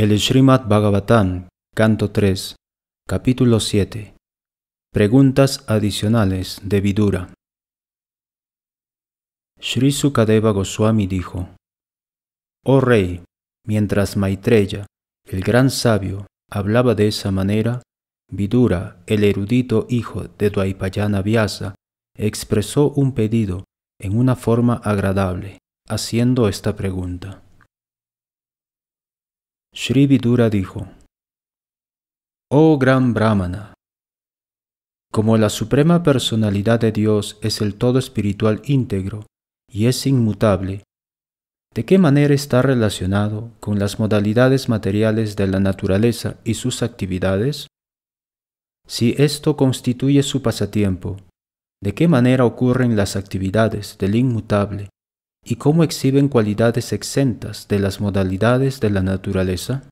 El Srimad Bhagavatam, canto 3, capítulo 7. Preguntas adicionales de Vidura. Sri Sukadeva Goswami dijo: Oh rey, mientras Maitreya, el gran sabio, hablaba de esa manera, Vidura, el erudito hijo de Dwaipayana Vyasa, expresó un pedido en una forma agradable, haciendo esta pregunta. Sri Vidura dijo, Oh gran Brahmana, como la Suprema Personalidad de Dios es el todo espiritual íntegro y es inmutable, ¿de qué manera está relacionado con las modalidades materiales de la naturaleza y sus actividades? Si esto constituye su pasatiempo, ¿de qué manera ocurren las actividades del inmutable y cómo exhiben cualidades exentas de las modalidades de la naturaleza?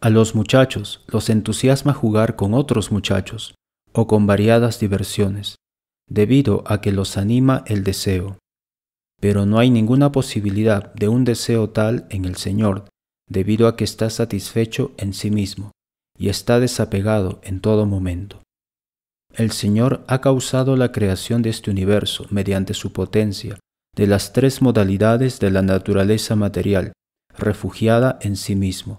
A los muchachos los entusiasma jugar con otros muchachos o con variadas diversiones, debido a que los anima el deseo. Pero no hay ninguna posibilidad de un deseo tal en el Señor, debido a que está satisfecho en sí mismo y está desapegado en todo momento. El Señor ha causado la creación de este universo mediante su potencia de las tres modalidades de la naturaleza material, refugiada en sí mismo.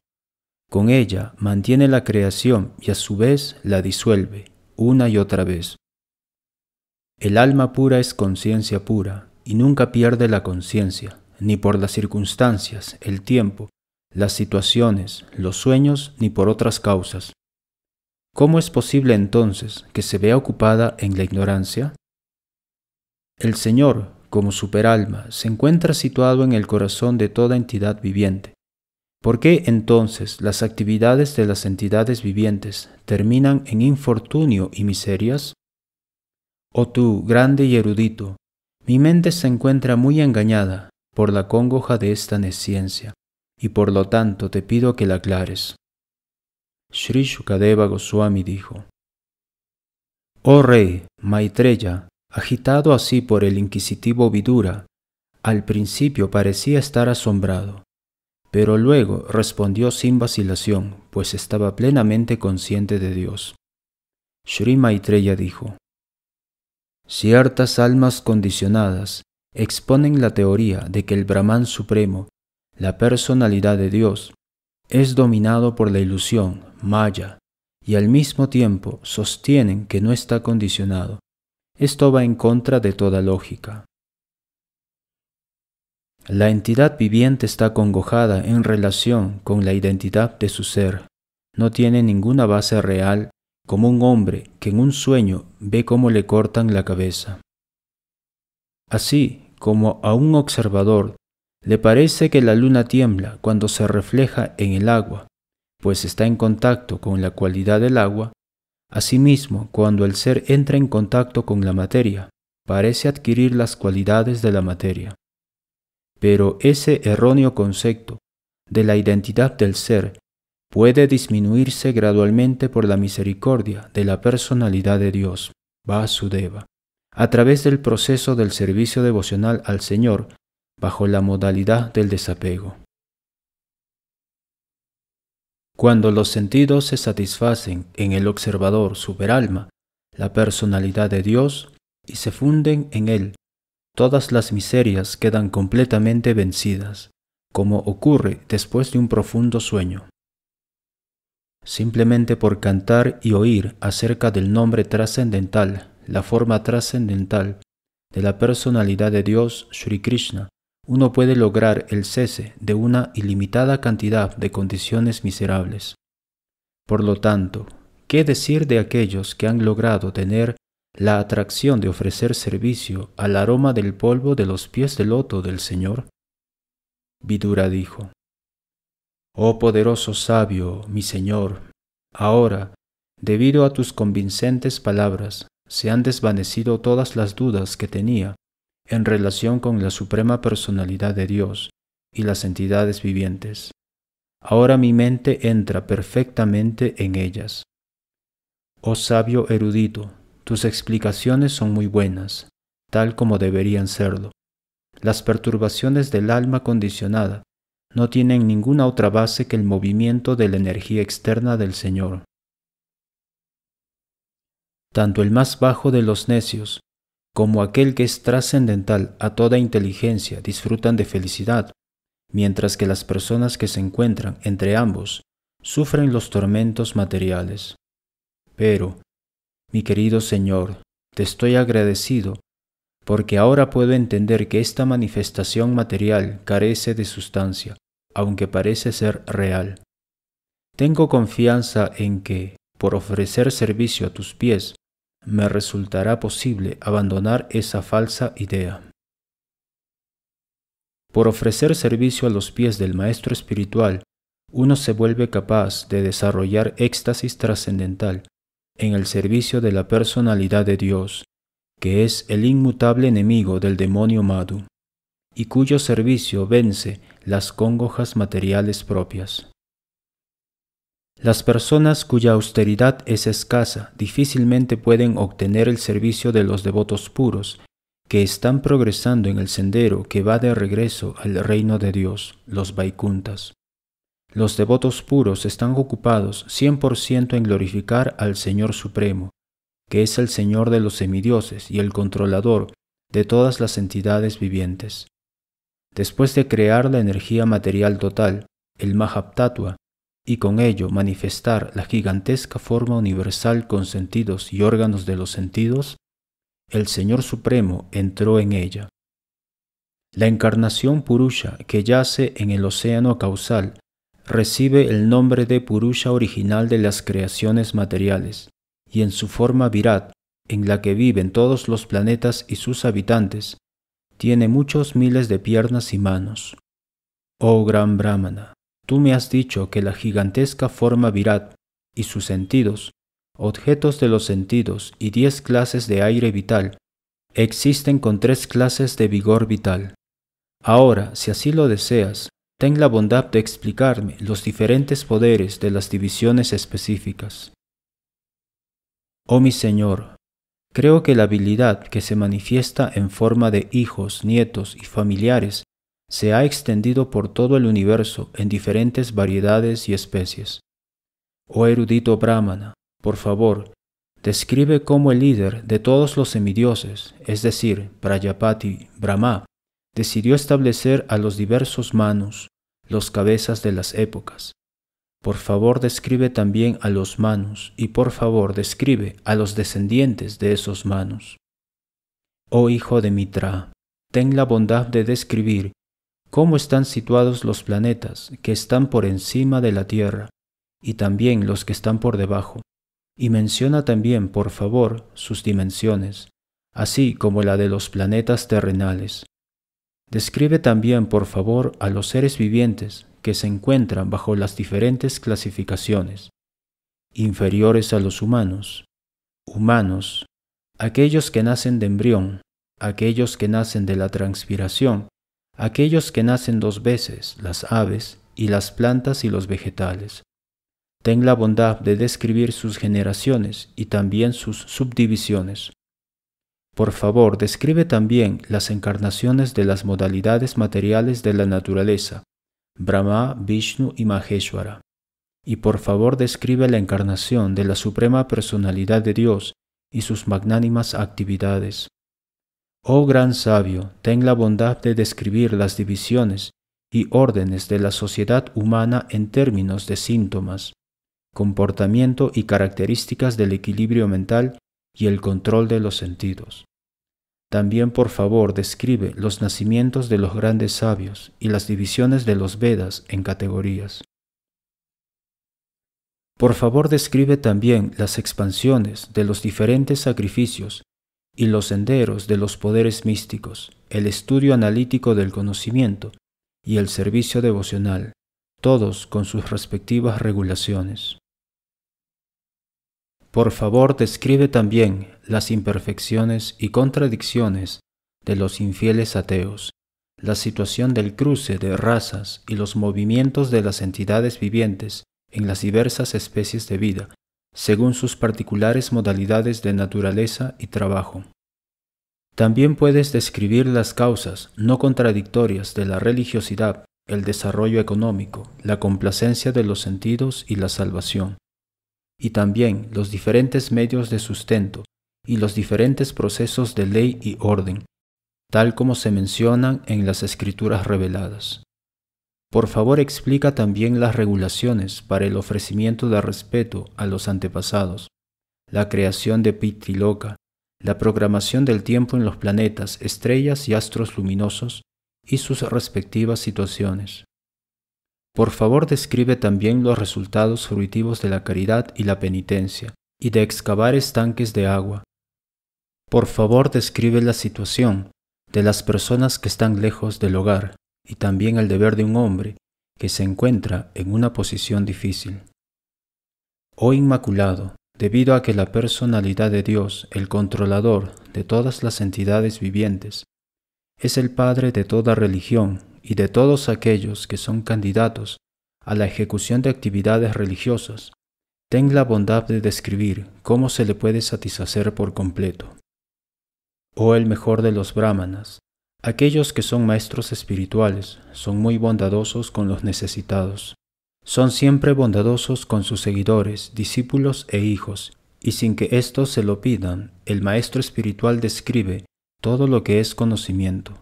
Con ella mantiene la creación y a su vez la disuelve, una y otra vez. El alma pura es conciencia pura y nunca pierde la conciencia, ni por las circunstancias, el tiempo, las situaciones, los sueños, ni por otras causas. ¿Cómo es posible entonces que se vea ocupada en la ignorancia? El Señor, como superalma, se encuentra situado en el corazón de toda entidad viviente. ¿Por qué entonces las actividades de las entidades vivientes terminan en infortunio y miserias? Oh tú, grande y erudito, mi mente se encuentra muy engañada por la congoja de esta neciencia y por lo tanto te pido que la aclares. Sri Shukadeva Goswami dijo, Oh rey, Maitreya, agitado así por el inquisitivo Vidura, al principio parecía estar asombrado, pero luego respondió sin vacilación, pues estaba plenamente consciente de Dios. Sri Maitreya dijo, Ciertas almas condicionadas exponen la teoría de que el Brahman Supremo, la personalidad de Dios, es dominado por la ilusión, Maya, y al mismo tiempo sostienen que no está condicionado, esto va en contra de toda lógica. La entidad viviente está congojada en relación con la identidad de su ser. No tiene ninguna base real como un hombre que en un sueño ve cómo le cortan la cabeza. Así como a un observador le parece que la luna tiembla cuando se refleja en el agua, pues está en contacto con la cualidad del agua, Asimismo, cuando el ser entra en contacto con la materia, parece adquirir las cualidades de la materia. Pero ese erróneo concepto de la identidad del ser puede disminuirse gradualmente por la misericordia de la personalidad de Dios, Vasudeva, a través del proceso del servicio devocional al Señor bajo la modalidad del desapego. Cuando los sentidos se satisfacen en el observador superalma, la personalidad de Dios, y se funden en él, todas las miserias quedan completamente vencidas, como ocurre después de un profundo sueño. Simplemente por cantar y oír acerca del nombre trascendental, la forma trascendental de la personalidad de Dios Sri Krishna, uno puede lograr el cese de una ilimitada cantidad de condiciones miserables. Por lo tanto, ¿qué decir de aquellos que han logrado tener la atracción de ofrecer servicio al aroma del polvo de los pies del loto del Señor? Vidura dijo, Oh poderoso sabio, mi Señor, ahora, debido a tus convincentes palabras, se han desvanecido todas las dudas que tenía en relación con la Suprema Personalidad de Dios y las entidades vivientes. Ahora mi mente entra perfectamente en ellas. Oh sabio erudito, tus explicaciones son muy buenas, tal como deberían serlo. Las perturbaciones del alma condicionada no tienen ninguna otra base que el movimiento de la energía externa del Señor. Tanto el más bajo de los necios como aquel que es trascendental a toda inteligencia, disfrutan de felicidad, mientras que las personas que se encuentran entre ambos sufren los tormentos materiales. Pero, mi querido Señor, te estoy agradecido porque ahora puedo entender que esta manifestación material carece de sustancia, aunque parece ser real. Tengo confianza en que, por ofrecer servicio a tus pies, me resultará posible abandonar esa falsa idea. Por ofrecer servicio a los pies del Maestro Espiritual, uno se vuelve capaz de desarrollar éxtasis trascendental en el servicio de la personalidad de Dios, que es el inmutable enemigo del demonio Madu, y cuyo servicio vence las congojas materiales propias. Las personas cuya austeridad es escasa difícilmente pueden obtener el servicio de los devotos puros, que están progresando en el sendero que va de regreso al reino de Dios, los Vaikuntas. Los devotos puros están ocupados 100% en glorificar al Señor Supremo, que es el Señor de los semidioses y el controlador de todas las entidades vivientes. Después de crear la energía material total, el Mahabtatwa, y con ello manifestar la gigantesca forma universal con sentidos y órganos de los sentidos, el Señor Supremo entró en ella. La encarnación Purusha que yace en el océano causal recibe el nombre de Purusha original de las creaciones materiales, y en su forma Virat, en la que viven todos los planetas y sus habitantes, tiene muchos miles de piernas y manos. Oh gran Brahmana, Tú me has dicho que la gigantesca forma virat y sus sentidos, objetos de los sentidos y diez clases de aire vital, existen con tres clases de vigor vital. Ahora, si así lo deseas, ten la bondad de explicarme los diferentes poderes de las divisiones específicas. Oh mi Señor, creo que la habilidad que se manifiesta en forma de hijos, nietos y familiares se ha extendido por todo el universo en diferentes variedades y especies. Oh erudito brahmana, por favor, describe cómo el líder de todos los semidioses, es decir, Prayapati Brahma, decidió establecer a los diversos manos, los cabezas de las épocas. Por favor, describe también a los manos y por favor, describe a los descendientes de esos manos. Oh hijo de Mitra, ten la bondad de describir cómo están situados los planetas que están por encima de la Tierra y también los que están por debajo, y menciona también, por favor, sus dimensiones, así como la de los planetas terrenales. Describe también, por favor, a los seres vivientes que se encuentran bajo las diferentes clasificaciones, inferiores a los humanos, humanos, aquellos que nacen de embrión, aquellos que nacen de la transpiración aquellos que nacen dos veces, las aves y las plantas y los vegetales. Ten la bondad de describir sus generaciones y también sus subdivisiones. Por favor, describe también las encarnaciones de las modalidades materiales de la naturaleza, Brahma, Vishnu y Maheshwara. Y por favor, describe la encarnación de la Suprema Personalidad de Dios y sus magnánimas actividades. Oh gran sabio, ten la bondad de describir las divisiones y órdenes de la sociedad humana en términos de síntomas, comportamiento y características del equilibrio mental y el control de los sentidos. También por favor describe los nacimientos de los grandes sabios y las divisiones de los Vedas en categorías. Por favor describe también las expansiones de los diferentes sacrificios y los senderos de los poderes místicos, el estudio analítico del conocimiento y el servicio devocional, todos con sus respectivas regulaciones. Por favor, describe también las imperfecciones y contradicciones de los infieles ateos, la situación del cruce de razas y los movimientos de las entidades vivientes en las diversas especies de vida según sus particulares modalidades de naturaleza y trabajo. También puedes describir las causas no contradictorias de la religiosidad, el desarrollo económico, la complacencia de los sentidos y la salvación, y también los diferentes medios de sustento y los diferentes procesos de ley y orden, tal como se mencionan en las escrituras reveladas. Por favor explica también las regulaciones para el ofrecimiento de respeto a los antepasados, la creación de Pitiloca, la programación del tiempo en los planetas, estrellas y astros luminosos y sus respectivas situaciones. Por favor describe también los resultados fruitivos de la caridad y la penitencia, y de excavar estanques de agua. Por favor describe la situación de las personas que están lejos del hogar, y también el deber de un hombre que se encuentra en una posición difícil. Oh Inmaculado, debido a que la personalidad de Dios, el controlador de todas las entidades vivientes, es el Padre de toda religión y de todos aquellos que son candidatos a la ejecución de actividades religiosas, ten la bondad de describir cómo se le puede satisfacer por completo. Oh el mejor de los brahmanas, Aquellos que son maestros espirituales son muy bondadosos con los necesitados. Son siempre bondadosos con sus seguidores, discípulos e hijos, y sin que éstos se lo pidan, el maestro espiritual describe todo lo que es conocimiento.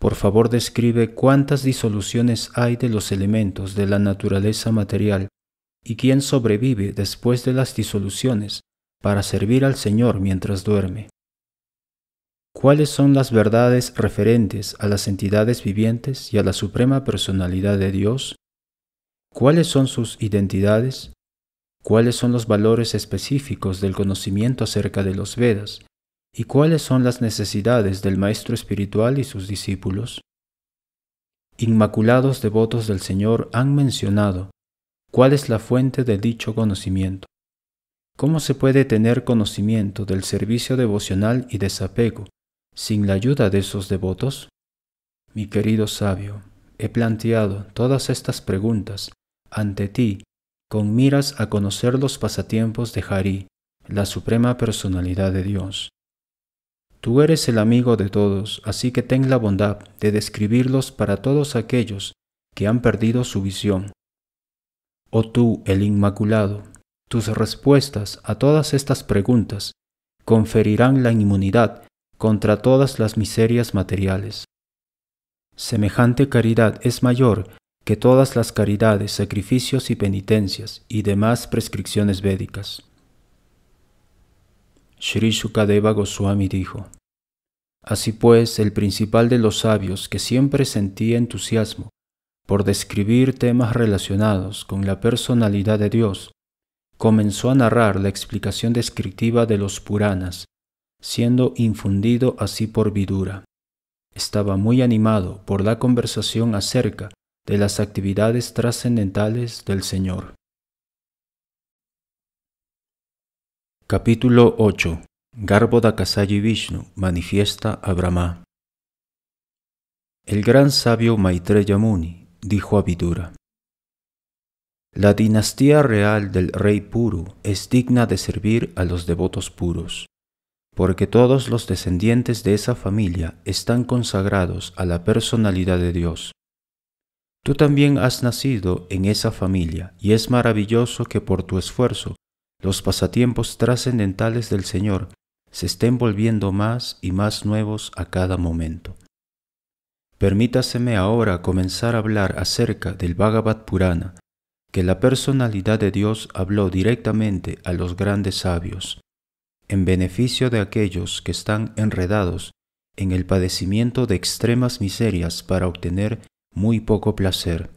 Por favor describe cuántas disoluciones hay de los elementos de la naturaleza material y quién sobrevive después de las disoluciones para servir al Señor mientras duerme cuáles son las verdades referentes a las entidades vivientes y a la Suprema Personalidad de Dios, cuáles son sus identidades, cuáles son los valores específicos del conocimiento acerca de los Vedas y cuáles son las necesidades del Maestro Espiritual y sus discípulos. Inmaculados devotos del Señor han mencionado cuál es la fuente de dicho conocimiento. ¿Cómo se puede tener conocimiento del servicio devocional y desapego sin la ayuda de esos devotos, mi querido sabio, he planteado todas estas preguntas ante ti con miras a conocer los pasatiempos de Hari, la Suprema Personalidad de Dios. Tú eres el amigo de todos, así que ten la bondad de describirlos para todos aquellos que han perdido su visión. Oh tú, el Inmaculado, tus respuestas a todas estas preguntas conferirán la inmunidad contra todas las miserias materiales. Semejante caridad es mayor que todas las caridades, sacrificios y penitencias y demás prescripciones védicas. Sri Shukadeva Goswami dijo, Así pues, el principal de los sabios que siempre sentía entusiasmo por describir temas relacionados con la personalidad de Dios, comenzó a narrar la explicación descriptiva de los Puranas siendo infundido así por Vidura. Estaba muy animado por la conversación acerca de las actividades trascendentales del Señor. Capítulo 8 Garboda Kasayi Vishnu manifiesta a Brahma. El gran sabio Maitreya Muni dijo a Vidura: La dinastía real del rey Puru es digna de servir a los devotos puros porque todos los descendientes de esa familia están consagrados a la personalidad de Dios. Tú también has nacido en esa familia, y es maravilloso que por tu esfuerzo los pasatiempos trascendentales del Señor se estén volviendo más y más nuevos a cada momento. Permítaseme ahora comenzar a hablar acerca del Bhagavad Purana, que la personalidad de Dios habló directamente a los grandes sabios, en beneficio de aquellos que están enredados en el padecimiento de extremas miserias para obtener muy poco placer.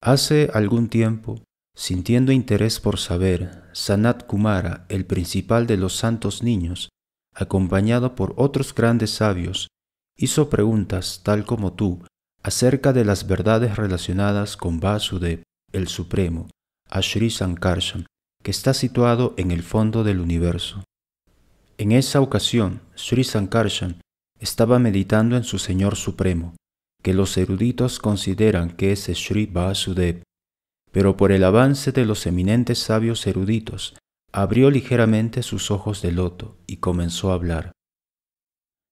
Hace algún tiempo, sintiendo interés por saber, Sanat Kumara, el principal de los santos niños, acompañado por otros grandes sabios, hizo preguntas tal como tú acerca de las verdades relacionadas con Vasudev, el Supremo, Ashri está situado en el fondo del universo. En esa ocasión, Sri Sankarshan estaba meditando en su Señor Supremo, que los eruditos consideran que es Sri Vasudev, pero por el avance de los eminentes sabios eruditos, abrió ligeramente sus ojos de loto y comenzó a hablar.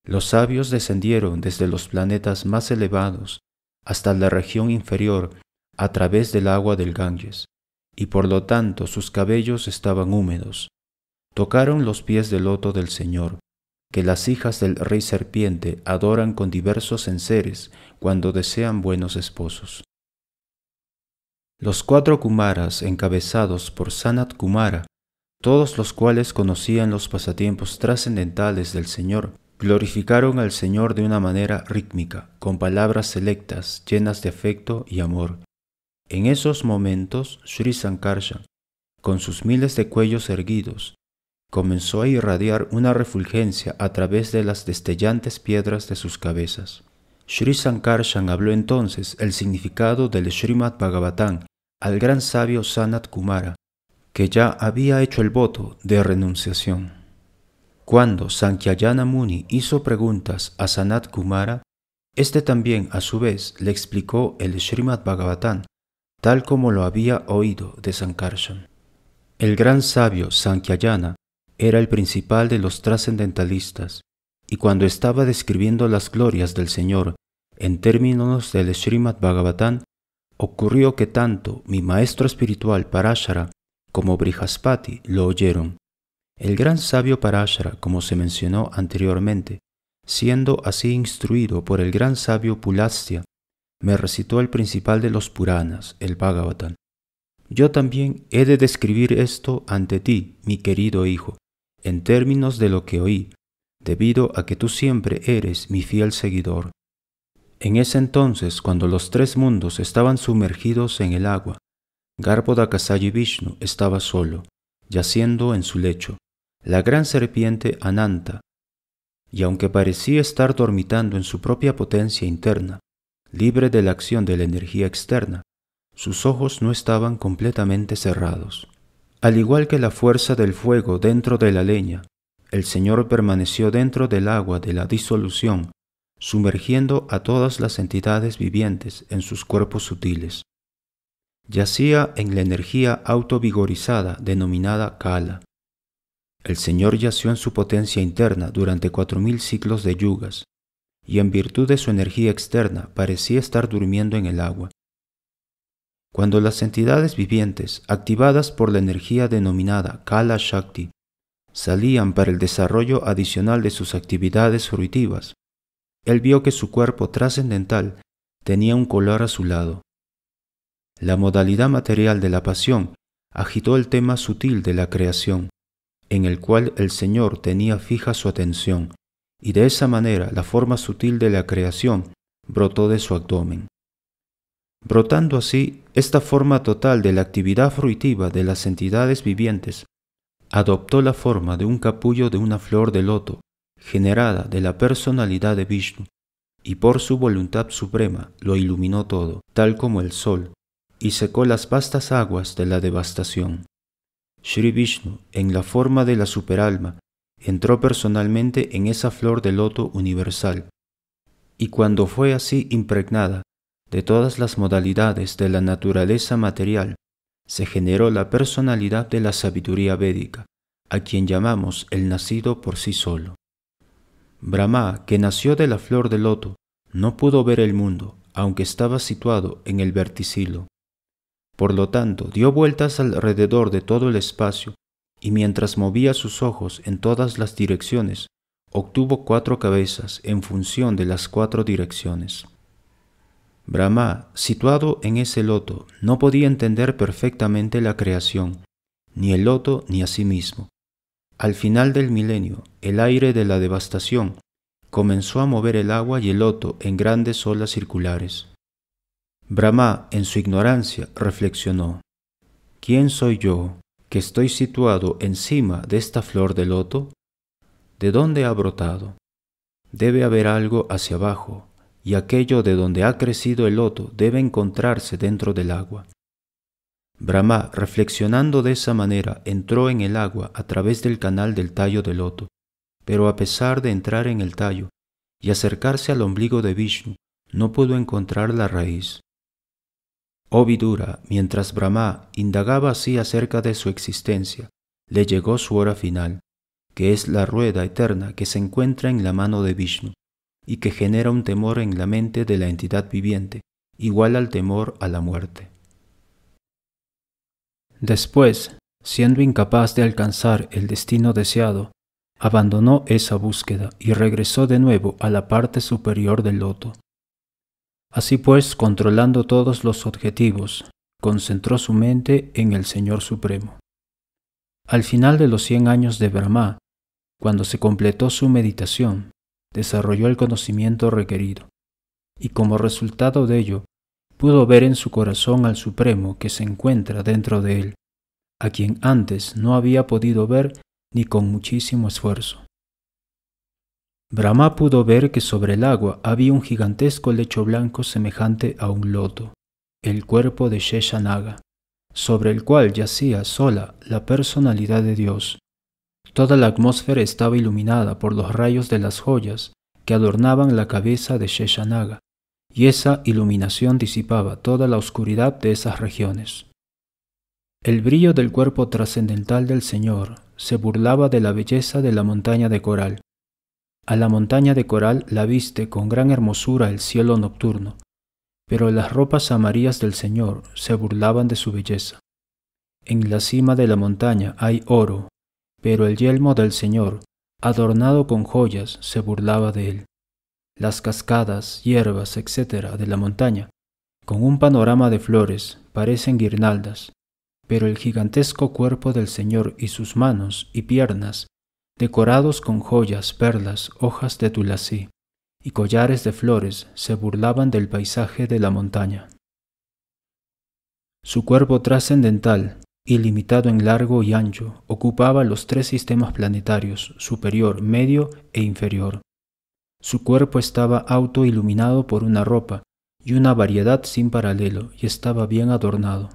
Los sabios descendieron desde los planetas más elevados hasta la región inferior a través del agua del Ganges, y por lo tanto sus cabellos estaban húmedos. Tocaron los pies del loto del Señor, que las hijas del rey serpiente adoran con diversos enseres cuando desean buenos esposos. Los cuatro Kumaras, encabezados por Sanat Kumara, todos los cuales conocían los pasatiempos trascendentales del Señor, glorificaron al Señor de una manera rítmica, con palabras selectas, llenas de afecto y amor, en esos momentos, Sri Sankarshan, con sus miles de cuellos erguidos, comenzó a irradiar una refulgencia a través de las destellantes piedras de sus cabezas. Sri Sankarshan habló entonces el significado del Srimad Bhagavatam al gran sabio Sanat Kumara, que ya había hecho el voto de renunciación. Cuando Sankyayana Muni hizo preguntas a Sanat Kumara, este también a su vez le explicó el Srimad Bhagavatam tal como lo había oído de Sankarshan. El gran sabio Sankyayana era el principal de los trascendentalistas, y cuando estaba describiendo las glorias del Señor en términos del Srimad Bhagavatam, ocurrió que tanto mi maestro espiritual Parashara como Brihaspati lo oyeron. El gran sabio Parashara, como se mencionó anteriormente, siendo así instruido por el gran sabio Pulastya, me recitó el principal de los Puranas, el Bhagavatam. Yo también he de describir esto ante ti, mi querido hijo, en términos de lo que oí, debido a que tú siempre eres mi fiel seguidor. En ese entonces, cuando los tres mundos estaban sumergidos en el agua, Garbhodakasayi Vishnu estaba solo, yaciendo en su lecho. La gran serpiente Ananta, y aunque parecía estar dormitando en su propia potencia interna, libre de la acción de la energía externa, sus ojos no estaban completamente cerrados. Al igual que la fuerza del fuego dentro de la leña, el Señor permaneció dentro del agua de la disolución, sumergiendo a todas las entidades vivientes en sus cuerpos sutiles. Yacía en la energía autovigorizada denominada Kala. El Señor yació en su potencia interna durante cuatro mil ciclos de yugas, y en virtud de su energía externa parecía estar durmiendo en el agua. Cuando las entidades vivientes, activadas por la energía denominada Kala Shakti, salían para el desarrollo adicional de sus actividades fruitivas, él vio que su cuerpo trascendental tenía un color azulado. La modalidad material de la pasión agitó el tema sutil de la creación, en el cual el Señor tenía fija su atención, y de esa manera la forma sutil de la creación brotó de su abdomen. Brotando así esta forma total de la actividad fruitiva de las entidades vivientes, adoptó la forma de un capullo de una flor de loto, generada de la personalidad de Vishnu, y por su voluntad suprema lo iluminó todo, tal como el sol, y secó las vastas aguas de la devastación. Sri Vishnu, en la forma de la superalma, entró personalmente en esa flor de loto universal. Y cuando fue así impregnada de todas las modalidades de la naturaleza material, se generó la personalidad de la sabiduría védica, a quien llamamos el nacido por sí solo. Brahma, que nació de la flor de loto, no pudo ver el mundo, aunque estaba situado en el verticilo. Por lo tanto, dio vueltas alrededor de todo el espacio y mientras movía sus ojos en todas las direcciones, obtuvo cuatro cabezas en función de las cuatro direcciones. Brahma, situado en ese loto, no podía entender perfectamente la creación, ni el loto ni a sí mismo. Al final del milenio, el aire de la devastación comenzó a mover el agua y el loto en grandes olas circulares. Brahma, en su ignorancia, reflexionó, ¿quién soy yo? estoy situado encima de esta flor de loto? ¿De dónde ha brotado? Debe haber algo hacia abajo, y aquello de donde ha crecido el loto debe encontrarse dentro del agua. Brahma, reflexionando de esa manera, entró en el agua a través del canal del tallo del loto, pero a pesar de entrar en el tallo y acercarse al ombligo de Vishnu, no pudo encontrar la raíz. Oh mientras Brahma indagaba así acerca de su existencia, le llegó su hora final, que es la rueda eterna que se encuentra en la mano de Vishnu, y que genera un temor en la mente de la entidad viviente, igual al temor a la muerte. Después, siendo incapaz de alcanzar el destino deseado, abandonó esa búsqueda y regresó de nuevo a la parte superior del loto, Así pues, controlando todos los objetivos, concentró su mente en el Señor Supremo. Al final de los 100 años de Brahma, cuando se completó su meditación, desarrolló el conocimiento requerido, y como resultado de ello, pudo ver en su corazón al Supremo que se encuentra dentro de él, a quien antes no había podido ver ni con muchísimo esfuerzo. Brahma pudo ver que sobre el agua había un gigantesco lecho blanco semejante a un loto, el cuerpo de Sheshanaga, sobre el cual yacía sola la personalidad de Dios. Toda la atmósfera estaba iluminada por los rayos de las joyas que adornaban la cabeza de Sheshanaga, y esa iluminación disipaba toda la oscuridad de esas regiones. El brillo del cuerpo trascendental del Señor se burlaba de la belleza de la montaña de coral, a la montaña de coral la viste con gran hermosura el cielo nocturno, pero las ropas amarillas del Señor se burlaban de su belleza. En la cima de la montaña hay oro, pero el yelmo del Señor, adornado con joyas, se burlaba de él. Las cascadas, hierbas, etc., de la montaña, con un panorama de flores, parecen guirnaldas, pero el gigantesco cuerpo del Señor y sus manos y piernas decorados con joyas, perlas, hojas de tulací y collares de flores, se burlaban del paisaje de la montaña. Su cuerpo trascendental, ilimitado en largo y ancho, ocupaba los tres sistemas planetarios, superior, medio e inferior. Su cuerpo estaba autoiluminado por una ropa y una variedad sin paralelo, y estaba bien adornado.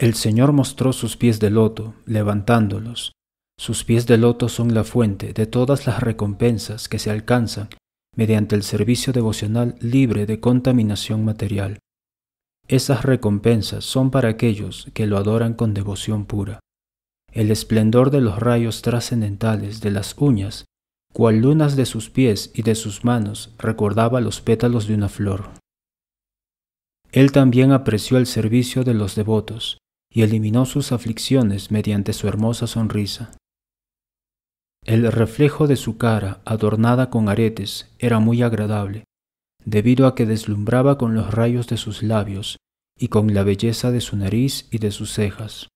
El Señor mostró sus pies de loto, levantándolos, sus pies de loto son la fuente de todas las recompensas que se alcanzan mediante el servicio devocional libre de contaminación material. Esas recompensas son para aquellos que lo adoran con devoción pura. El esplendor de los rayos trascendentales de las uñas, cual lunas de sus pies y de sus manos, recordaba los pétalos de una flor. Él también apreció el servicio de los devotos y eliminó sus aflicciones mediante su hermosa sonrisa. El reflejo de su cara, adornada con aretes, era muy agradable, debido a que deslumbraba con los rayos de sus labios y con la belleza de su nariz y de sus cejas.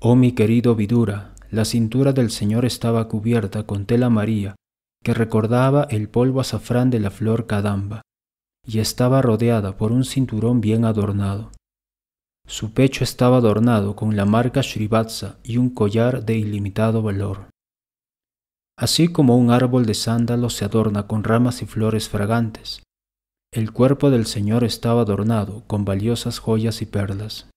Oh mi querido Vidura, la cintura del Señor estaba cubierta con tela maría que recordaba el polvo azafrán de la flor cadamba, y estaba rodeada por un cinturón bien adornado. Su pecho estaba adornado con la marca Shrivatsa y un collar de ilimitado valor así como un árbol de sándalo se adorna con ramas y flores fragantes. El cuerpo del Señor estaba adornado con valiosas joyas y perlas.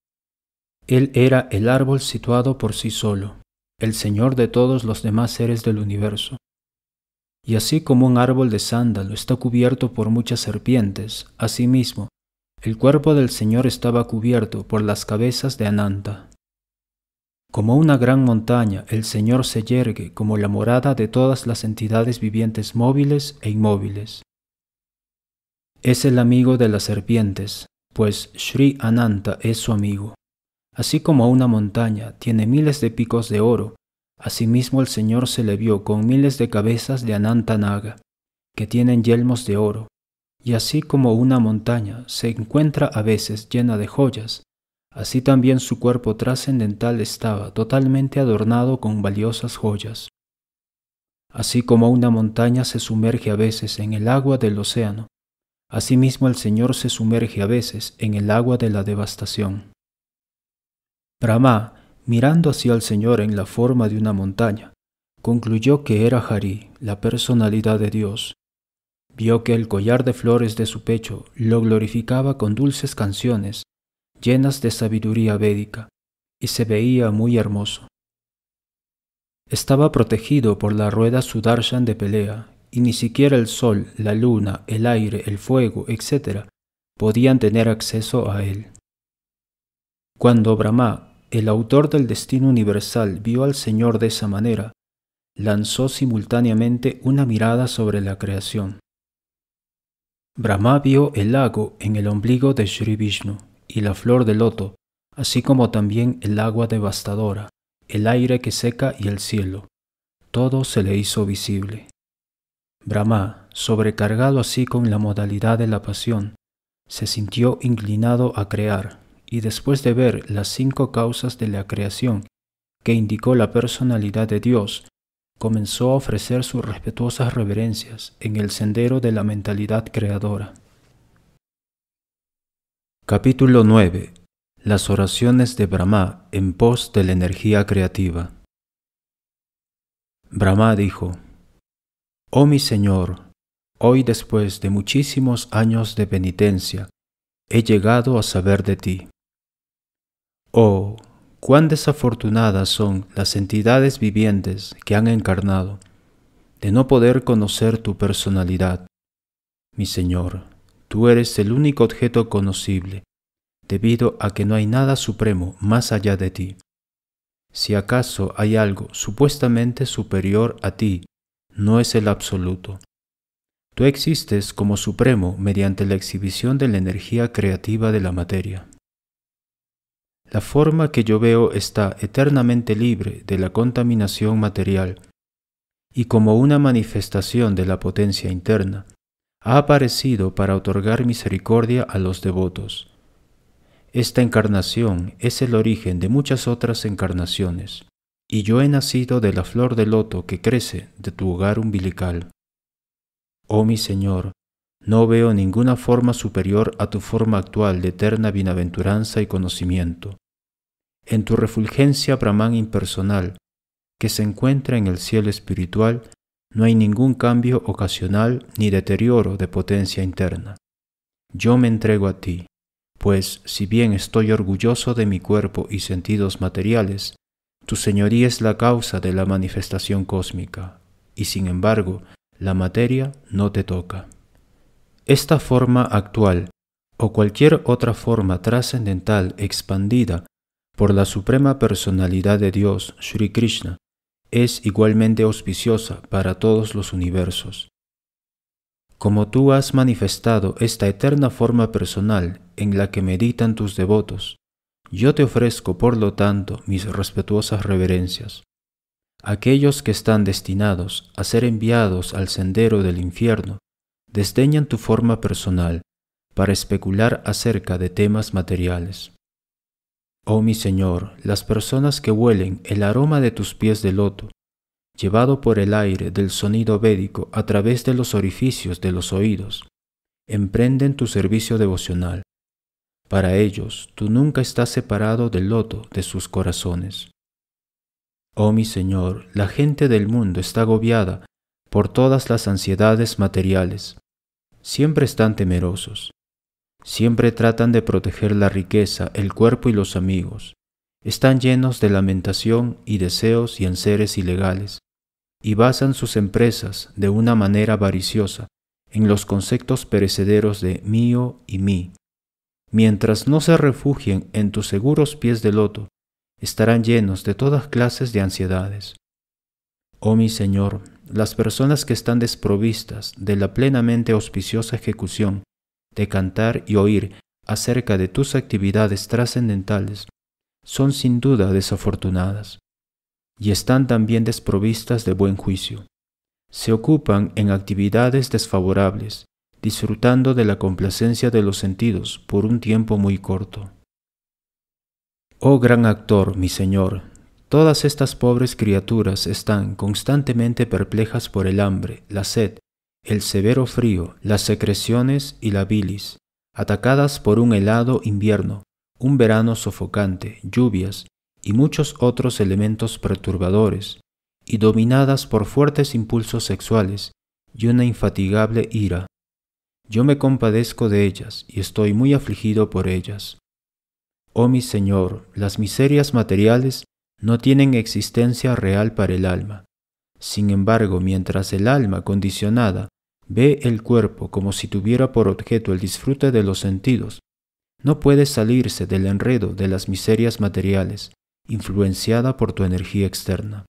Él era el árbol situado por sí solo, el Señor de todos los demás seres del universo. Y así como un árbol de sándalo está cubierto por muchas serpientes, asimismo, el cuerpo del Señor estaba cubierto por las cabezas de Ananta. Como una gran montaña, el Señor se yergue como la morada de todas las entidades vivientes móviles e inmóviles. Es el amigo de las serpientes, pues Sri Ananta es su amigo. Así como una montaña tiene miles de picos de oro, asimismo el Señor se le vio con miles de cabezas de Ananta Naga, que tienen yelmos de oro, y así como una montaña se encuentra a veces llena de joyas, Así también su cuerpo trascendental estaba totalmente adornado con valiosas joyas. Así como una montaña se sumerge a veces en el agua del océano, asimismo el Señor se sumerge a veces en el agua de la devastación. Brahma, mirando hacia el Señor en la forma de una montaña, concluyó que era Hari, la personalidad de Dios. Vio que el collar de flores de su pecho lo glorificaba con dulces canciones llenas de sabiduría védica, y se veía muy hermoso. Estaba protegido por la rueda Sudarshan de pelea, y ni siquiera el sol, la luna, el aire, el fuego, etc., podían tener acceso a él. Cuando Brahma, el autor del destino universal, vio al Señor de esa manera, lanzó simultáneamente una mirada sobre la creación. Brahma vio el lago en el ombligo de Sri Vishnu y la flor de loto, así como también el agua devastadora, el aire que seca y el cielo. Todo se le hizo visible. Brahma, sobrecargado así con la modalidad de la pasión, se sintió inclinado a crear, y después de ver las cinco causas de la creación que indicó la personalidad de Dios, comenzó a ofrecer sus respetuosas reverencias en el sendero de la mentalidad creadora. Capítulo 9. Las oraciones de Brahma en pos de la energía creativa. Brahma dijo, Oh mi Señor, hoy después de muchísimos años de penitencia, he llegado a saber de ti. Oh, cuán desafortunadas son las entidades vivientes que han encarnado, de no poder conocer tu personalidad, mi Señor. Tú eres el único objeto conocible, debido a que no hay nada supremo más allá de ti. Si acaso hay algo supuestamente superior a ti, no es el absoluto. Tú existes como supremo mediante la exhibición de la energía creativa de la materia. La forma que yo veo está eternamente libre de la contaminación material y como una manifestación de la potencia interna, ha aparecido para otorgar misericordia a los devotos. Esta encarnación es el origen de muchas otras encarnaciones, y yo he nacido de la flor de loto que crece de tu hogar umbilical. Oh mi Señor, no veo ninguna forma superior a tu forma actual de eterna bienaventuranza y conocimiento. En tu refulgencia Brahman impersonal, que se encuentra en el cielo espiritual, no hay ningún cambio ocasional ni deterioro de potencia interna. Yo me entrego a ti, pues si bien estoy orgulloso de mi cuerpo y sentidos materiales, tu señoría es la causa de la manifestación cósmica, y sin embargo, la materia no te toca. Esta forma actual, o cualquier otra forma trascendental expandida por la Suprema Personalidad de Dios, Sri Krishna, es igualmente auspiciosa para todos los universos. Como tú has manifestado esta eterna forma personal en la que meditan tus devotos, yo te ofrezco, por lo tanto, mis respetuosas reverencias. Aquellos que están destinados a ser enviados al sendero del infierno desdeñan tu forma personal para especular acerca de temas materiales. Oh mi Señor, las personas que huelen el aroma de tus pies de loto, llevado por el aire del sonido védico a través de los orificios de los oídos, emprenden tu servicio devocional. Para ellos, tú nunca estás separado del loto de sus corazones. Oh mi Señor, la gente del mundo está agobiada por todas las ansiedades materiales. Siempre están temerosos, Siempre tratan de proteger la riqueza, el cuerpo y los amigos. Están llenos de lamentación y deseos y enseres ilegales, y basan sus empresas de una manera avariciosa en los conceptos perecederos de mío y mí. Mientras no se refugien en tus seguros pies de loto, estarán llenos de todas clases de ansiedades. Oh mi Señor, las personas que están desprovistas de la plenamente auspiciosa ejecución de cantar y oír acerca de tus actividades trascendentales son sin duda desafortunadas y están también desprovistas de buen juicio. Se ocupan en actividades desfavorables, disfrutando de la complacencia de los sentidos por un tiempo muy corto. Oh gran actor, mi Señor, todas estas pobres criaturas están constantemente perplejas por el hambre, la sed, el severo frío, las secreciones y la bilis, atacadas por un helado invierno, un verano sofocante, lluvias y muchos otros elementos perturbadores, y dominadas por fuertes impulsos sexuales y una infatigable ira. Yo me compadezco de ellas y estoy muy afligido por ellas. Oh mi Señor, las miserias materiales no tienen existencia real para el alma. Sin embargo, mientras el alma condicionada Ve el cuerpo como si tuviera por objeto el disfrute de los sentidos. No puede salirse del enredo de las miserias materiales, influenciada por tu energía externa.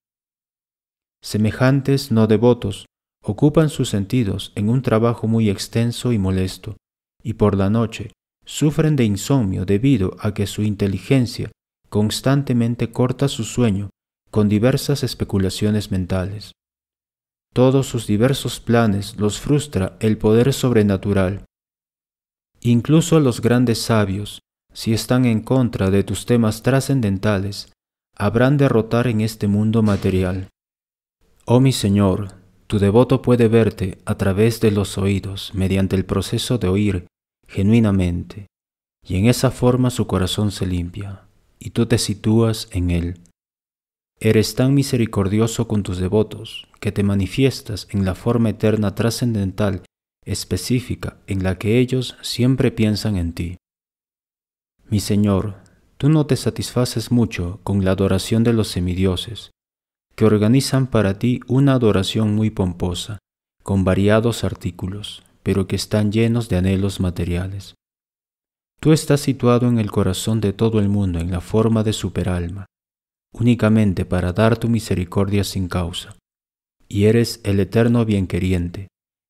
Semejantes no devotos ocupan sus sentidos en un trabajo muy extenso y molesto, y por la noche sufren de insomnio debido a que su inteligencia constantemente corta su sueño con diversas especulaciones mentales. Todos sus diversos planes los frustra el poder sobrenatural. Incluso los grandes sabios, si están en contra de tus temas trascendentales, habrán de derrotar en este mundo material. Oh mi Señor, tu devoto puede verte a través de los oídos mediante el proceso de oír genuinamente, y en esa forma su corazón se limpia, y tú te sitúas en él. Eres tan misericordioso con tus devotos que te manifiestas en la forma eterna trascendental específica en la que ellos siempre piensan en ti. Mi Señor, tú no te satisfaces mucho con la adoración de los semidioses, que organizan para ti una adoración muy pomposa, con variados artículos, pero que están llenos de anhelos materiales. Tú estás situado en el corazón de todo el mundo en la forma de superalma, únicamente para dar tu misericordia sin causa. Y eres el eterno bienqueriente,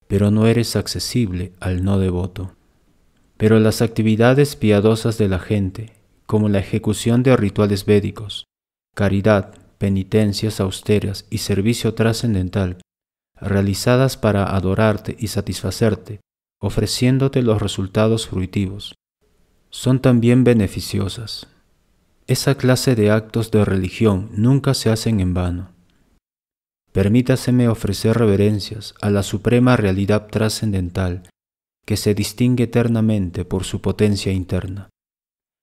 pero no eres accesible al no devoto. Pero las actividades piadosas de la gente, como la ejecución de rituales védicos, caridad, penitencias austeras y servicio trascendental, realizadas para adorarte y satisfacerte, ofreciéndote los resultados fruitivos, son también beneficiosas, esa clase de actos de religión nunca se hacen en vano. Permítaseme ofrecer reverencias a la suprema realidad trascendental que se distingue eternamente por su potencia interna.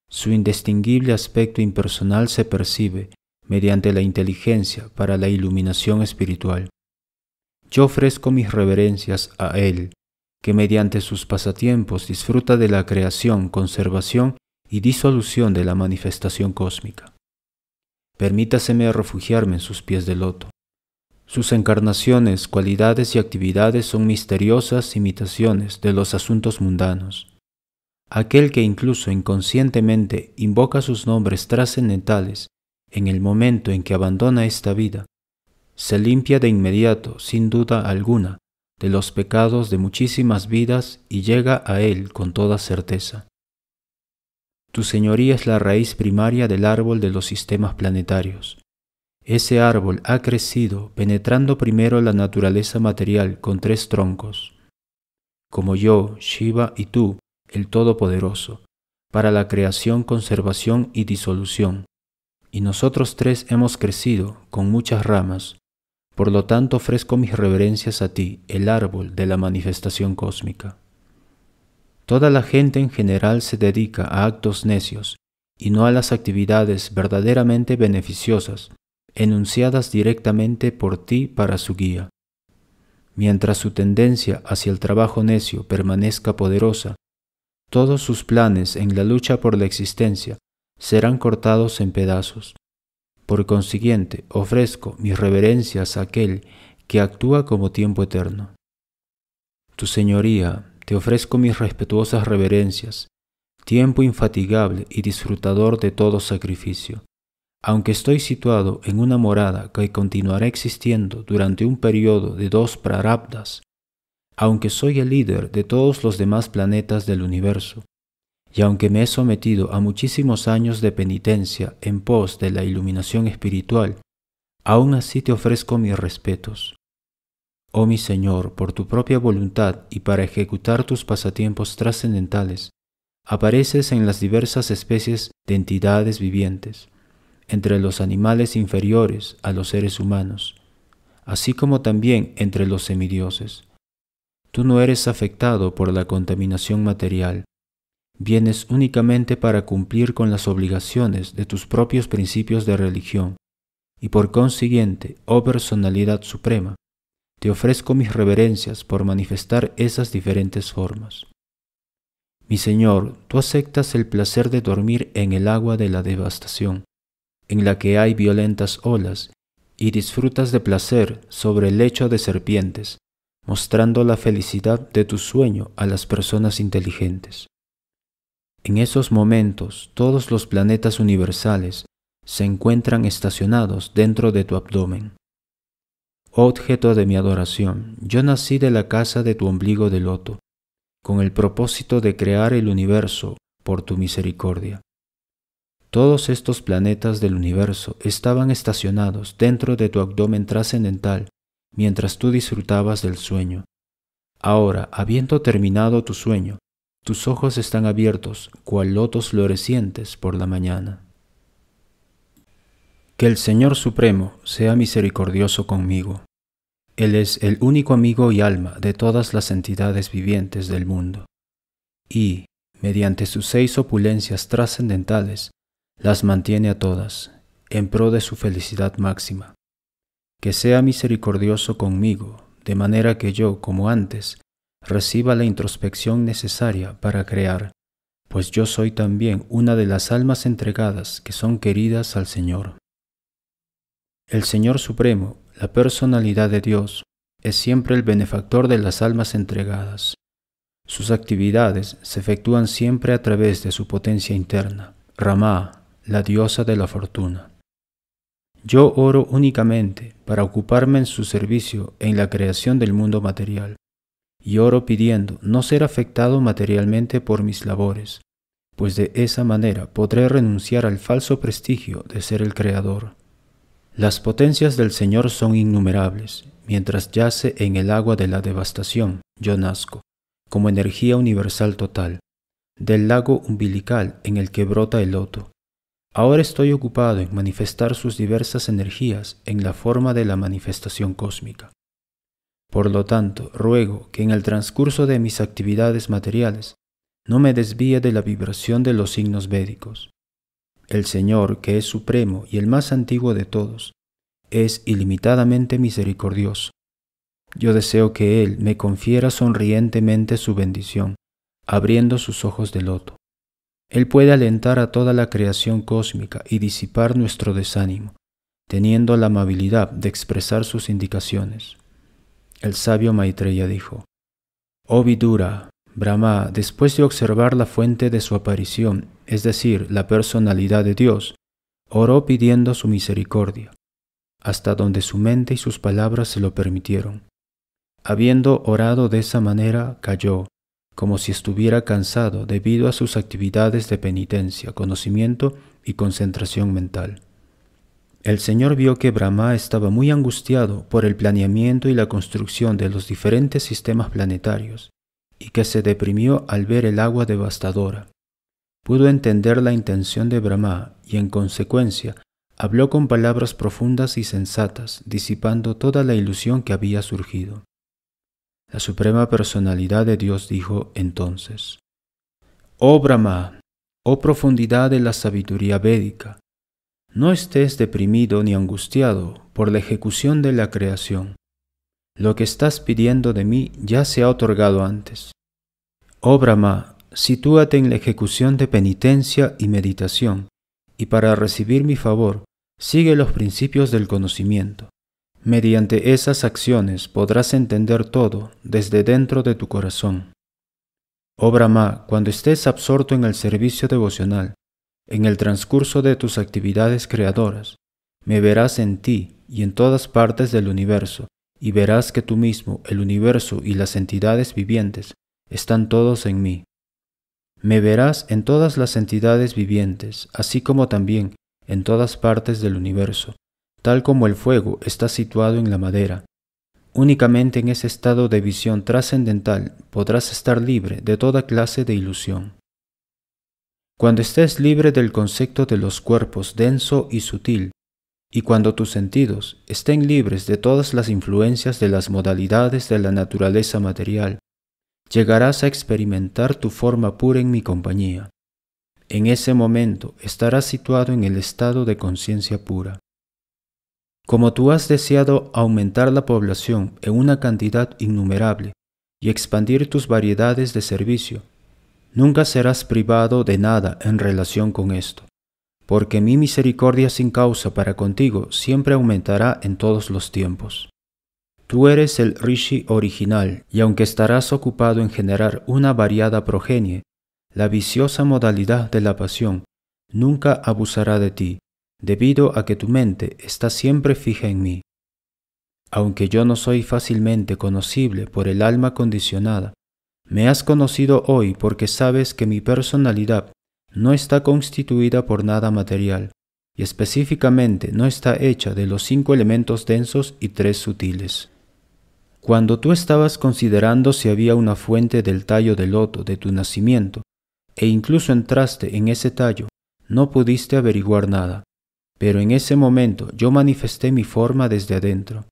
Su indistinguible aspecto impersonal se percibe mediante la inteligencia para la iluminación espiritual. Yo ofrezco mis reverencias a Él, que mediante sus pasatiempos disfruta de la creación, conservación y disolución de la manifestación cósmica. Permítaseme refugiarme en sus pies de loto. Sus encarnaciones, cualidades y actividades son misteriosas imitaciones de los asuntos mundanos. Aquel que incluso inconscientemente invoca sus nombres trascendentales en el momento en que abandona esta vida, se limpia de inmediato, sin duda alguna, de los pecados de muchísimas vidas y llega a él con toda certeza. Tu señoría es la raíz primaria del árbol de los sistemas planetarios. Ese árbol ha crecido penetrando primero la naturaleza material con tres troncos, como yo, Shiva y tú, el Todopoderoso, para la creación, conservación y disolución. Y nosotros tres hemos crecido con muchas ramas, por lo tanto ofrezco mis reverencias a ti, el árbol de la manifestación cósmica. Toda la gente en general se dedica a actos necios y no a las actividades verdaderamente beneficiosas, enunciadas directamente por ti para su guía. Mientras su tendencia hacia el trabajo necio permanezca poderosa, todos sus planes en la lucha por la existencia serán cortados en pedazos. Por consiguiente, ofrezco mis reverencias a aquel que actúa como tiempo eterno. Tu Señoría, te ofrezco mis respetuosas reverencias, tiempo infatigable y disfrutador de todo sacrificio. Aunque estoy situado en una morada que continuará existiendo durante un periodo de dos prarabdas, aunque soy el líder de todos los demás planetas del universo, y aunque me he sometido a muchísimos años de penitencia en pos de la iluminación espiritual, aún así te ofrezco mis respetos. Oh mi Señor, por tu propia voluntad y para ejecutar tus pasatiempos trascendentales, apareces en las diversas especies de entidades vivientes, entre los animales inferiores a los seres humanos, así como también entre los semidioses. Tú no eres afectado por la contaminación material, vienes únicamente para cumplir con las obligaciones de tus propios principios de religión, y por consiguiente, oh personalidad suprema, te ofrezco mis reverencias por manifestar esas diferentes formas. Mi Señor, tú aceptas el placer de dormir en el agua de la devastación, en la que hay violentas olas, y disfrutas de placer sobre el lecho de serpientes, mostrando la felicidad de tu sueño a las personas inteligentes. En esos momentos todos los planetas universales se encuentran estacionados dentro de tu abdomen objeto de mi adoración, yo nací de la casa de tu ombligo de loto, con el propósito de crear el universo por tu misericordia. Todos estos planetas del universo estaban estacionados dentro de tu abdomen trascendental mientras tú disfrutabas del sueño. Ahora, habiendo terminado tu sueño, tus ojos están abiertos cual lotos florecientes por la mañana. Que el Señor Supremo sea misericordioso conmigo. Él es el único amigo y alma de todas las entidades vivientes del mundo. Y, mediante sus seis opulencias trascendentales, las mantiene a todas, en pro de su felicidad máxima. Que sea misericordioso conmigo, de manera que yo, como antes, reciba la introspección necesaria para crear, pues yo soy también una de las almas entregadas que son queridas al Señor. El Señor Supremo, la personalidad de Dios, es siempre el benefactor de las almas entregadas. Sus actividades se efectúan siempre a través de su potencia interna, Ramá, la diosa de la fortuna. Yo oro únicamente para ocuparme en su servicio en la creación del mundo material, y oro pidiendo no ser afectado materialmente por mis labores, pues de esa manera podré renunciar al falso prestigio de ser el creador. Las potencias del Señor son innumerables, mientras yace en el agua de la devastación, yo nazco, como energía universal total, del lago umbilical en el que brota el loto. Ahora estoy ocupado en manifestar sus diversas energías en la forma de la manifestación cósmica. Por lo tanto, ruego que en el transcurso de mis actividades materiales no me desvíe de la vibración de los signos védicos, el Señor, que es supremo y el más antiguo de todos, es ilimitadamente misericordioso. Yo deseo que Él me confiera sonrientemente su bendición, abriendo sus ojos de loto. Él puede alentar a toda la creación cósmica y disipar nuestro desánimo, teniendo la amabilidad de expresar sus indicaciones. El sabio Maitreya dijo, Oh Vidura, Brahma, después de observar la fuente de su aparición, es decir, la personalidad de Dios, oró pidiendo su misericordia, hasta donde su mente y sus palabras se lo permitieron. Habiendo orado de esa manera, cayó, como si estuviera cansado debido a sus actividades de penitencia, conocimiento y concentración mental. El Señor vio que Brahma estaba muy angustiado por el planeamiento y la construcción de los diferentes sistemas planetarios y que se deprimió al ver el agua devastadora. Pudo entender la intención de Brahma y en consecuencia habló con palabras profundas y sensatas, disipando toda la ilusión que había surgido. La Suprema Personalidad de Dios dijo entonces, Oh Brahma, oh profundidad de la sabiduría védica, no estés deprimido ni angustiado por la ejecución de la creación, lo que estás pidiendo de mí ya se ha otorgado antes. Oh Brahma, sitúate en la ejecución de penitencia y meditación, y para recibir mi favor, sigue los principios del conocimiento. Mediante esas acciones podrás entender todo desde dentro de tu corazón. Oh Brahma, cuando estés absorto en el servicio devocional, en el transcurso de tus actividades creadoras, me verás en ti y en todas partes del universo, y verás que tú mismo, el universo y las entidades vivientes están todos en mí. Me verás en todas las entidades vivientes, así como también en todas partes del universo, tal como el fuego está situado en la madera. Únicamente en ese estado de visión trascendental podrás estar libre de toda clase de ilusión. Cuando estés libre del concepto de los cuerpos denso y sutil, y cuando tus sentidos estén libres de todas las influencias de las modalidades de la naturaleza material, llegarás a experimentar tu forma pura en mi compañía. En ese momento estarás situado en el estado de conciencia pura. Como tú has deseado aumentar la población en una cantidad innumerable y expandir tus variedades de servicio, nunca serás privado de nada en relación con esto porque mi misericordia sin causa para contigo siempre aumentará en todos los tiempos. Tú eres el Rishi original, y aunque estarás ocupado en generar una variada progenie, la viciosa modalidad de la pasión nunca abusará de ti, debido a que tu mente está siempre fija en mí. Aunque yo no soy fácilmente conocible por el alma condicionada, me has conocido hoy porque sabes que mi personalidad no está constituida por nada material, y específicamente no está hecha de los cinco elementos densos y tres sutiles. Cuando tú estabas considerando si había una fuente del tallo del loto de tu nacimiento, e incluso entraste en ese tallo, no pudiste averiguar nada. Pero en ese momento yo manifesté mi forma desde adentro.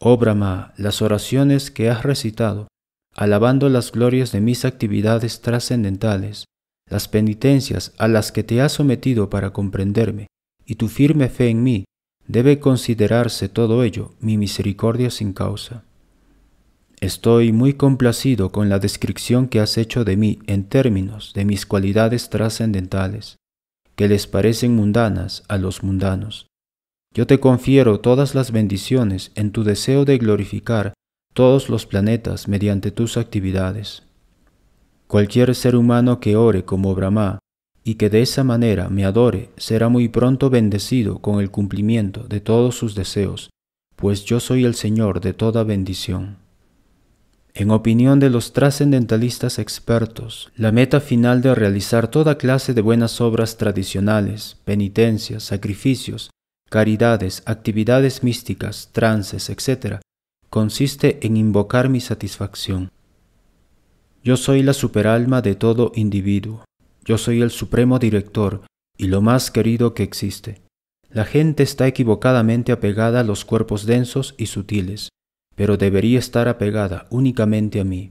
Oh Brahma, las oraciones que has recitado, alabando las glorias de mis actividades trascendentales, las penitencias a las que te has sometido para comprenderme, y tu firme fe en mí, debe considerarse todo ello mi misericordia sin causa. Estoy muy complacido con la descripción que has hecho de mí en términos de mis cualidades trascendentales, que les parecen mundanas a los mundanos. Yo te confiero todas las bendiciones en tu deseo de glorificar todos los planetas mediante tus actividades. Cualquier ser humano que ore como Brahma y que de esa manera me adore será muy pronto bendecido con el cumplimiento de todos sus deseos, pues yo soy el Señor de toda bendición. En opinión de los trascendentalistas expertos, la meta final de realizar toda clase de buenas obras tradicionales, penitencias, sacrificios, caridades, actividades místicas, trances, etc., consiste en invocar mi satisfacción. Yo soy la superalma de todo individuo. Yo soy el supremo director y lo más querido que existe. La gente está equivocadamente apegada a los cuerpos densos y sutiles, pero debería estar apegada únicamente a mí.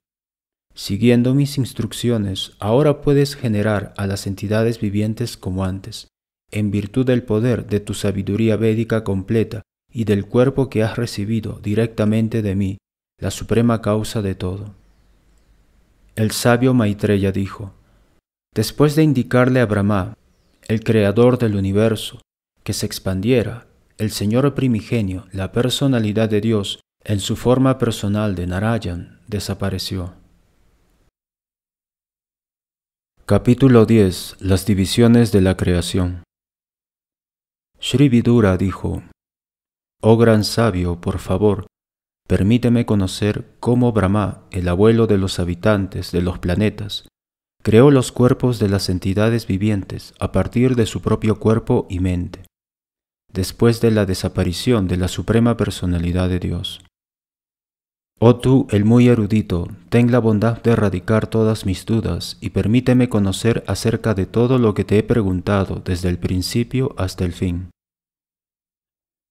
Siguiendo mis instrucciones, ahora puedes generar a las entidades vivientes como antes, en virtud del poder de tu sabiduría védica completa y del cuerpo que has recibido directamente de mí, la suprema causa de todo el sabio Maitreya dijo, después de indicarle a Brahma, el creador del universo, que se expandiera, el Señor primigenio, la personalidad de Dios, en su forma personal de Narayan, desapareció. Capítulo 10. Las divisiones de la creación. Sri dijo, Oh gran sabio, por favor, permíteme conocer cómo Brahma, el abuelo de los habitantes de los planetas, creó los cuerpos de las entidades vivientes a partir de su propio cuerpo y mente, después de la desaparición de la Suprema Personalidad de Dios. Oh tú, el muy erudito, ten la bondad de erradicar todas mis dudas y permíteme conocer acerca de todo lo que te he preguntado desde el principio hasta el fin.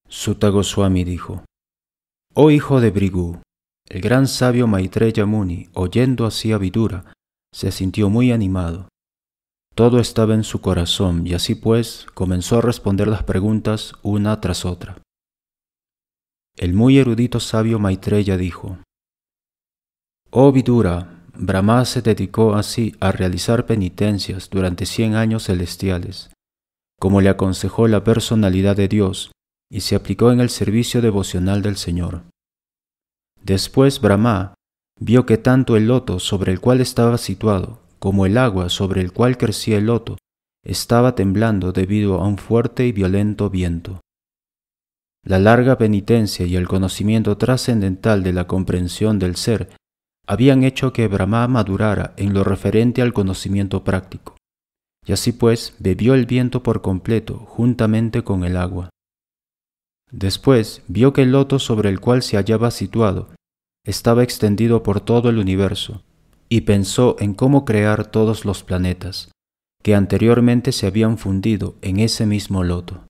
Sutta Goswami dijo, Oh hijo de Brigú, el gran sabio Maitreya Muni, oyendo así a Vidura, se sintió muy animado. Todo estaba en su corazón y así pues comenzó a responder las preguntas una tras otra. El muy erudito sabio Maitreya dijo, Oh Vidura, Brahma se dedicó así a realizar penitencias durante cien años celestiales, como le aconsejó la personalidad de Dios, y se aplicó en el servicio devocional del Señor. Después Brahma vio que tanto el loto sobre el cual estaba situado como el agua sobre el cual crecía el loto estaba temblando debido a un fuerte y violento viento. La larga penitencia y el conocimiento trascendental de la comprensión del ser habían hecho que Brahma madurara en lo referente al conocimiento práctico, y así pues bebió el viento por completo juntamente con el agua. Después vio que el loto sobre el cual se hallaba situado estaba extendido por todo el universo, y pensó en cómo crear todos los planetas, que anteriormente se habían fundido en ese mismo loto.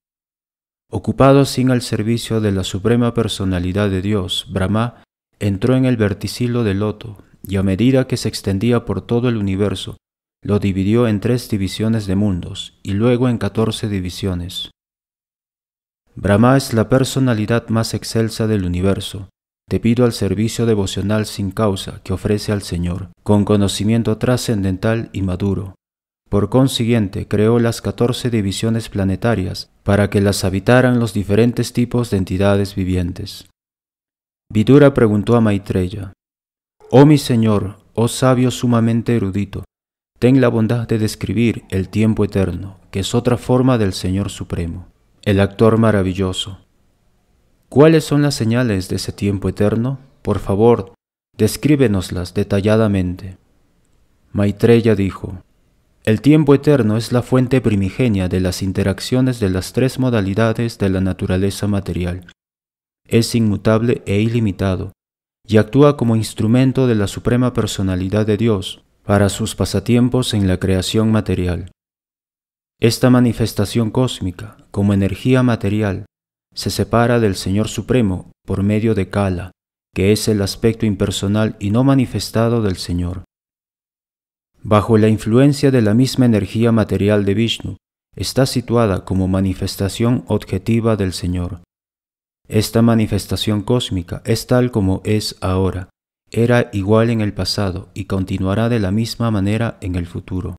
Ocupado sin al servicio de la Suprema Personalidad de Dios, Brahma entró en el verticilo del loto, y a medida que se extendía por todo el universo, lo dividió en tres divisiones de mundos y luego en catorce divisiones, Brahma es la personalidad más excelsa del universo, debido al servicio devocional sin causa que ofrece al Señor, con conocimiento trascendental y maduro. Por consiguiente, creó las catorce divisiones planetarias para que las habitaran los diferentes tipos de entidades vivientes. Vidura preguntó a Maitreya, Oh mi Señor, oh sabio sumamente erudito, ten la bondad de describir el tiempo eterno, que es otra forma del Señor Supremo. El actor maravilloso. ¿Cuáles son las señales de ese tiempo eterno? Por favor, descríbenoslas detalladamente. Maitreya dijo, El tiempo eterno es la fuente primigenia de las interacciones de las tres modalidades de la naturaleza material. Es inmutable e ilimitado, y actúa como instrumento de la Suprema Personalidad de Dios para sus pasatiempos en la creación material. Esta manifestación cósmica, como energía material, se separa del Señor Supremo por medio de Kala, que es el aspecto impersonal y no manifestado del Señor. Bajo la influencia de la misma energía material de Vishnu, está situada como manifestación objetiva del Señor. Esta manifestación cósmica es tal como es ahora, era igual en el pasado y continuará de la misma manera en el futuro.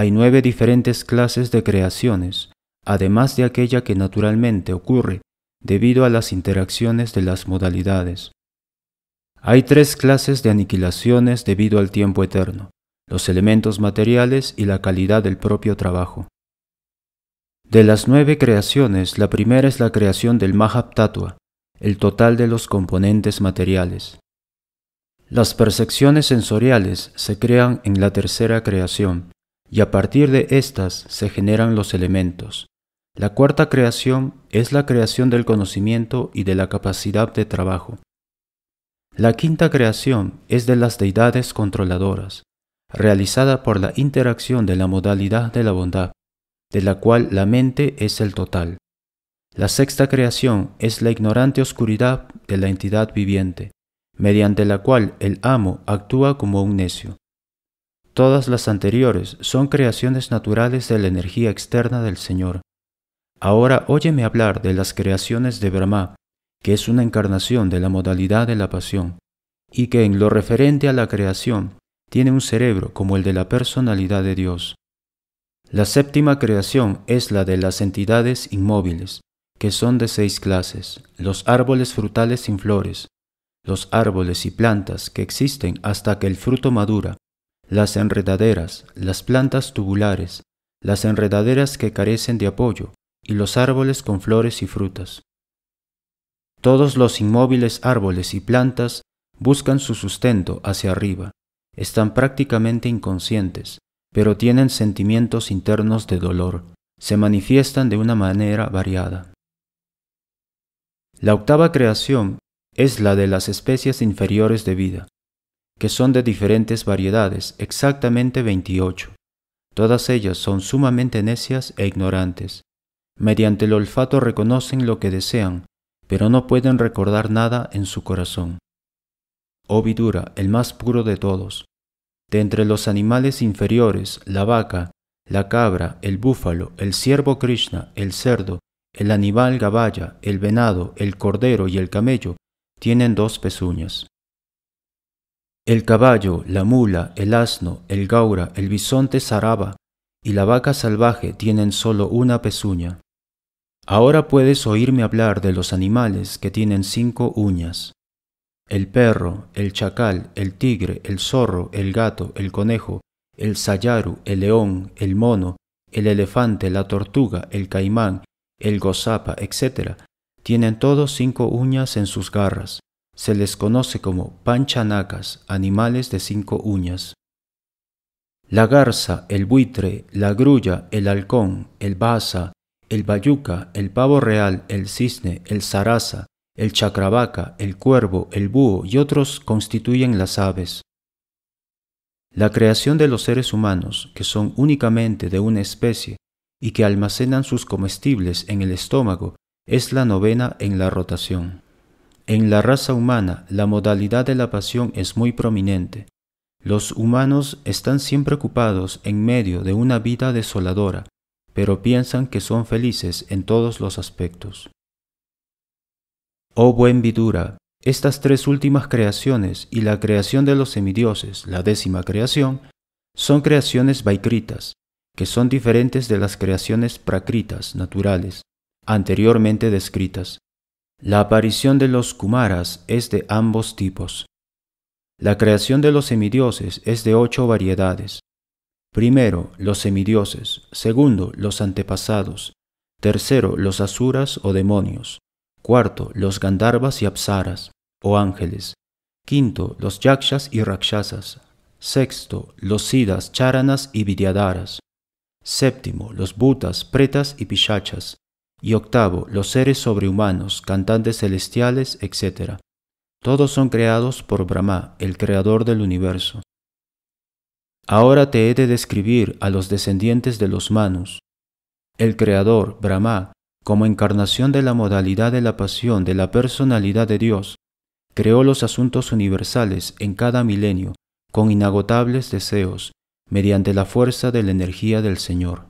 Hay nueve diferentes clases de creaciones, además de aquella que naturalmente ocurre debido a las interacciones de las modalidades. Hay tres clases de aniquilaciones debido al tiempo eterno, los elementos materiales y la calidad del propio trabajo. De las nueve creaciones, la primera es la creación del mahaptatva, el total de los componentes materiales. Las percepciones sensoriales se crean en la tercera creación, y a partir de éstas se generan los elementos. La cuarta creación es la creación del conocimiento y de la capacidad de trabajo. La quinta creación es de las deidades controladoras, realizada por la interacción de la modalidad de la bondad, de la cual la mente es el total. La sexta creación es la ignorante oscuridad de la entidad viviente, mediante la cual el amo actúa como un necio, Todas las anteriores son creaciones naturales de la energía externa del Señor. Ahora óyeme hablar de las creaciones de Brahma, que es una encarnación de la modalidad de la pasión, y que en lo referente a la creación tiene un cerebro como el de la personalidad de Dios. La séptima creación es la de las entidades inmóviles, que son de seis clases, los árboles frutales sin flores, los árboles y plantas que existen hasta que el fruto madura, las enredaderas, las plantas tubulares, las enredaderas que carecen de apoyo y los árboles con flores y frutas. Todos los inmóviles árboles y plantas buscan su sustento hacia arriba, están prácticamente inconscientes, pero tienen sentimientos internos de dolor, se manifiestan de una manera variada. La octava creación es la de las especies inferiores de vida, que son de diferentes variedades, exactamente 28. Todas ellas son sumamente necias e ignorantes. Mediante el olfato reconocen lo que desean, pero no pueden recordar nada en su corazón. Ovidura, oh el más puro de todos. De entre los animales inferiores, la vaca, la cabra, el búfalo, el ciervo Krishna, el cerdo, el animal gaballa, el venado, el cordero y el camello tienen dos pezuñas. El caballo, la mula, el asno, el gaura, el bisonte zaraba y la vaca salvaje tienen solo una pezuña. Ahora puedes oírme hablar de los animales que tienen cinco uñas. El perro, el chacal, el tigre, el zorro, el gato, el conejo, el sayaru, el león, el mono, el elefante, la tortuga, el caimán, el gozapa, etc., tienen todos cinco uñas en sus garras. Se les conoce como panchanacas, animales de cinco uñas. La garza, el buitre, la grulla, el halcón, el baza, el bayuca, el pavo real, el cisne, el zaraza, el chacrabaca, el cuervo, el búho y otros constituyen las aves. La creación de los seres humanos, que son únicamente de una especie y que almacenan sus comestibles en el estómago, es la novena en la rotación. En la raza humana, la modalidad de la pasión es muy prominente. Los humanos están siempre ocupados en medio de una vida desoladora, pero piensan que son felices en todos los aspectos. Oh buen Vidura, estas tres últimas creaciones y la creación de los semidioses, la décima creación, son creaciones vaikritas, que son diferentes de las creaciones prakritas naturales, anteriormente descritas. La aparición de los Kumaras es de ambos tipos. La creación de los semidioses es de ocho variedades. Primero, los semidioses. Segundo, los antepasados. Tercero, los asuras o demonios. Cuarto, los gandharvas y apsaras o ángeles. Quinto, los yakshas y rakshasas. Sexto, los sidas, charanas y vidyadharas. Séptimo, los butas, pretas y pichachas. Y octavo, los seres sobrehumanos, cantantes celestiales, etc. Todos son creados por Brahma, el creador del universo. Ahora te he de describir a los descendientes de los manos. El creador, Brahma, como encarnación de la modalidad de la pasión de la personalidad de Dios, creó los asuntos universales en cada milenio con inagotables deseos, mediante la fuerza de la energía del Señor.